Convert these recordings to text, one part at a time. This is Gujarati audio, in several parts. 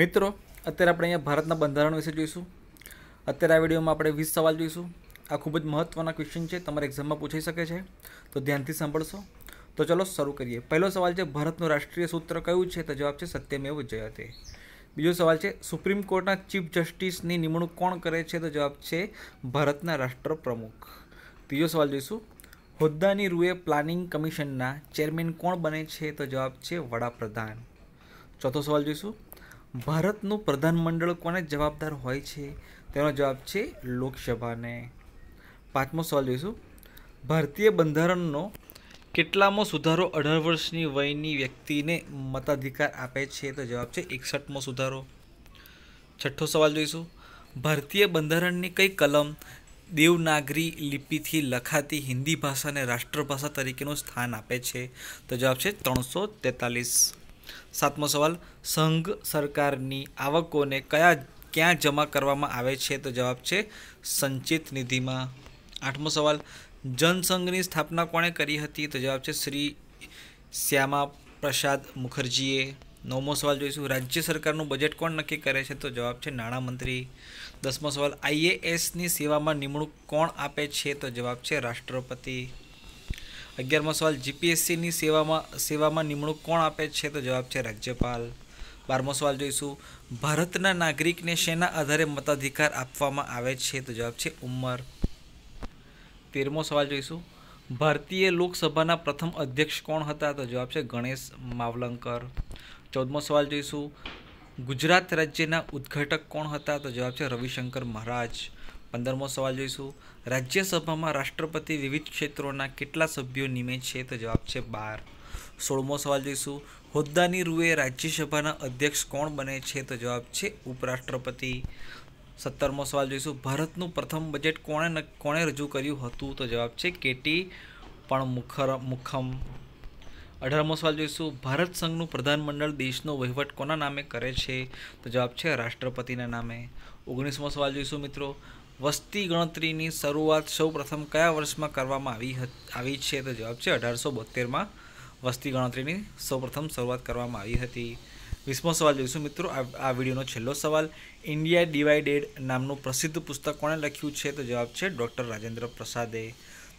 મિત્રો અત્યારે આપણે અહીંયા ભારતના બંધારણ વિશે જોઈશું અત્યારે આ વિડીયોમાં આપણે વીસ સવાલ જોઈશું આ ખૂબ જ મહત્ત્વના ક્વેશ્ચન છે તમારા એક્ઝામમાં પૂછાઈ શકે છે તો ધ્યાનથી સાંભળશો તો ચલો શરૂ કરીએ પહેલો સવાલ છે ભારતનું રાષ્ટ્રીય સૂત્ર કયું છે તો જવાબ છે સત્યમેવ જયતે બીજો સવાલ છે સુપ્રીમ કોર્ટના ચીફ જસ્ટિસની નિમણૂક કોણ કરે છે તો જવાબ છે ભારતના રાષ્ટ્ર પ્રમુખ ત્રીજો સવાલ જોઈશું હોદ્દાની રૂએ પ્લાનિંગ કમિશનના ચેરમેન કોણ બને છે તો જવાબ છે વડાપ્રધાન ચોથો સવાલ જોઈશું ભારતનું પ્રધાનમંડળ કોને જવાબદાર હોય છે તેનો જવાબ છે લોકસભાને પાંચમો સવાલ જોઈશું ભારતીય બંધારણનો કેટલામો સુધારો અઢાર વર્ષની વયની વ્યક્તિને મતાધિકાર આપે છે તો જવાબ છે એકસઠમો સુધારો છઠ્ઠો સવાલ જોઈશું ભારતીય બંધારણની કઈ કલમ દેવનાગરી લિપિથી લખાતી હિન્દી ભાષાને રાષ્ટ્રભાષા તરીકેનું સ્થાન આપે છે તો જવાબ છે ત્રણસો તેતાલીસ સાતમો સવાલ સંઘ સરકારની આવકોને કયા ક્યાં જમા કરવામાં આવે છે તો જવાબ છે સંચિત નિધિમાં આઠમો સવાલ જનસંઘની સ્થાપના કોણે કરી હતી તો જવાબ છે શ્રી શ્યામા પ્રસાદ મુખર્જીએ નવમો સવાલ જોઈશું રાજ્ય સરકારનું બજેટ કોણ નક્કી કરે છે તો જવાબ છે નાણામંત્રી દસમો સવાલ આઈએએસની સેવામાં નિમણૂક કોણ આપે છે તો જવાબ છે રાષ્ટ્રપતિ અગિયારમો સવાલ જીપીએસસીની સેવામાં સેવામાં નિમણૂક કોણ આપે છે તો જવાબ છે રાજ્યપાલ બારમો સવાલ જોઈશું ભારતના નાગરિકને શેના આધારે મતાધિકાર આપવામાં આવે છે તો જવાબ છે ઉંમર તેરમો સવાલ જોઈશું ભારતીય લોકસભાના પ્રથમ અધ્યક્ષ કોણ હતા તો જવાબ છે ગણેશ માવલંકર ચૌદમો સવાલ જોઈશું ગુજરાત રાજ્યના ઉદ્ઘાટક કોણ હતા તો જવાબ છે રવિશંકર મહારાજ પંદરમો સવાલ જોઈશું રાજ્યસભામાં રાષ્ટ્રપતિ વિવિધ ક્ષેત્રોના કેટલા સભ્યો નિમે છે તો જવાબ છે બાર સોળમો સવાલ જોઈશું હોદ્દાની રૂએ રાજ્યસભાના અધ્યક્ષ કોણ બને છે તો જવાબ છે ઉપરાષ્ટ્રપતિ સત્તરમો સવાલ જોઈશું ભારતનું પ્રથમ બજેટ કોણે કોણે રજૂ કર્યું હતું તો જવાબ છે કેટી પણ મુખર મુખમ અઢારમો સવાલ જોઈશું ભારત સંઘનું પ્રધાનમંડળ દેશનો વહીવટ કોના નામે કરે છે તો જવાબ છે રાષ્ટ્રપતિના નામે ઓગણીસમો સવાલ જોઈશું મિત્રો વસ્તી ગણતરીની શરૂઆત સૌપ્રથમ કયા વર્ષમાં કરવામાં આવી આવી છે તો જવાબ છે અઢારસો બોતેરમાં વસ્તી ગણતરીની સૌપ્રથમ શરૂઆત કરવામાં આવી હતી વીસમો સવાલ જોઈશું મિત્રો આ વિડીયોનો છેલ્લો સવાલ ઇન્ડિયા ડિવાઇડેડ નામનું પ્રસિદ્ધ પુસ્તક કોણે લખ્યું છે તો જવાબ છે ડૉક્ટર રાજેન્દ્ર પ્રસાદે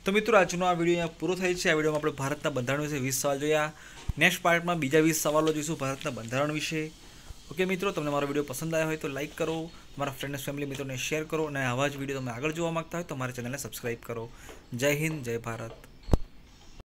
તો મિત્રો આજનો આ વિડીયો અહીંયા પૂરો થાય છે આ વિડીયોમાં આપણે ભારતના બંધારણ વિશે વીસ સવાલ જોયા નેક્સ્ટ પાર્ટમાં બીજા વીસ સવાલો જોઈશું ભારતના બંધારણ વિશે ઓકે મિત્રો તમને મારો વિડીયો પસંદ આવ્યો હોય તો લાઇક કરો તમારા ફ્રેન્ડ્સ ફેમિલી મિત્રોને શેર કરો અને આવા જ વિડીયો તમે આગળ જોવા માગતા હોય તો મારી ચેનલને સબસ્ક્રાઈબ કરો જય હિન્દ જય ભારત